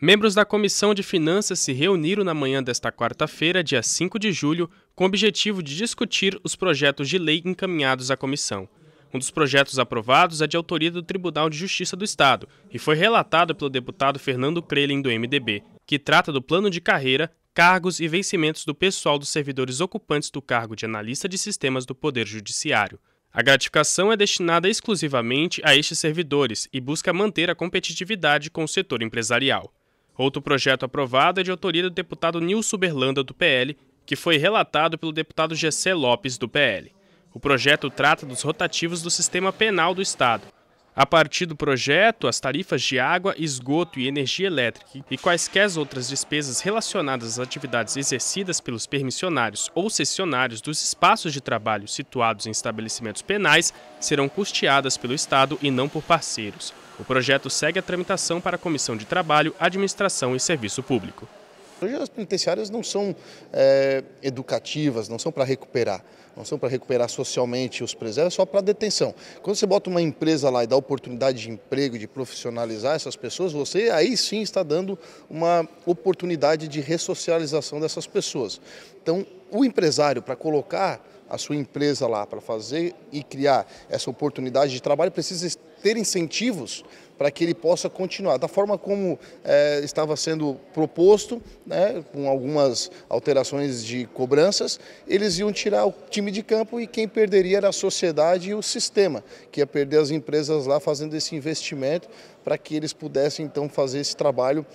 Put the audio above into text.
Membros da Comissão de Finanças se reuniram na manhã desta quarta-feira, dia 5 de julho, com o objetivo de discutir os projetos de lei encaminhados à comissão. Um dos projetos aprovados é de autoria do Tribunal de Justiça do Estado e foi relatado pelo deputado Fernando Crelin do MDB, que trata do plano de carreira, cargos e vencimentos do pessoal dos servidores ocupantes do cargo de analista de sistemas do Poder Judiciário. A gratificação é destinada exclusivamente a estes servidores e busca manter a competitividade com o setor empresarial. Outro projeto aprovado é de autoria do deputado Nilson Berlanda, do PL, que foi relatado pelo deputado Gessé Lopes, do PL. O projeto trata dos rotativos do sistema penal do Estado. A partir do projeto, as tarifas de água, esgoto e energia elétrica e quaisquer outras despesas relacionadas às atividades exercidas pelos permissionários ou sessionários dos espaços de trabalho situados em estabelecimentos penais serão custeadas pelo Estado e não por parceiros. O projeto segue a tramitação para a Comissão de Trabalho, Administração e Serviço Público. Hoje as penitenciárias não são é, educativas, não são para recuperar, não são para recuperar socialmente os presos, é só para detenção. Quando você bota uma empresa lá e dá oportunidade de emprego, de profissionalizar essas pessoas, você aí sim está dando uma oportunidade de ressocialização dessas pessoas. Então, o empresário, para colocar a sua empresa lá para fazer e criar essa oportunidade de trabalho, precisa ter incentivos para que ele possa continuar. Da forma como é, estava sendo proposto, né, com algumas alterações de cobranças, eles iam tirar o time de campo e quem perderia era a sociedade e o sistema, que ia perder as empresas lá fazendo esse investimento para que eles pudessem então fazer esse trabalho